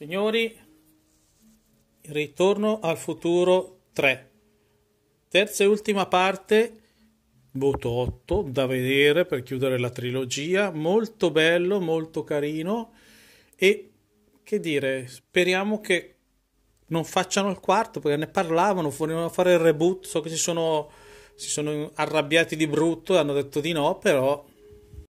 Signori, ritorno al futuro 3, terza e ultima parte, voto 8, da vedere per chiudere la trilogia, molto bello, molto carino e che dire, speriamo che non facciano il quarto perché ne parlavano, volevano fare il reboot, so che si sono, si sono arrabbiati di brutto e hanno detto di no, però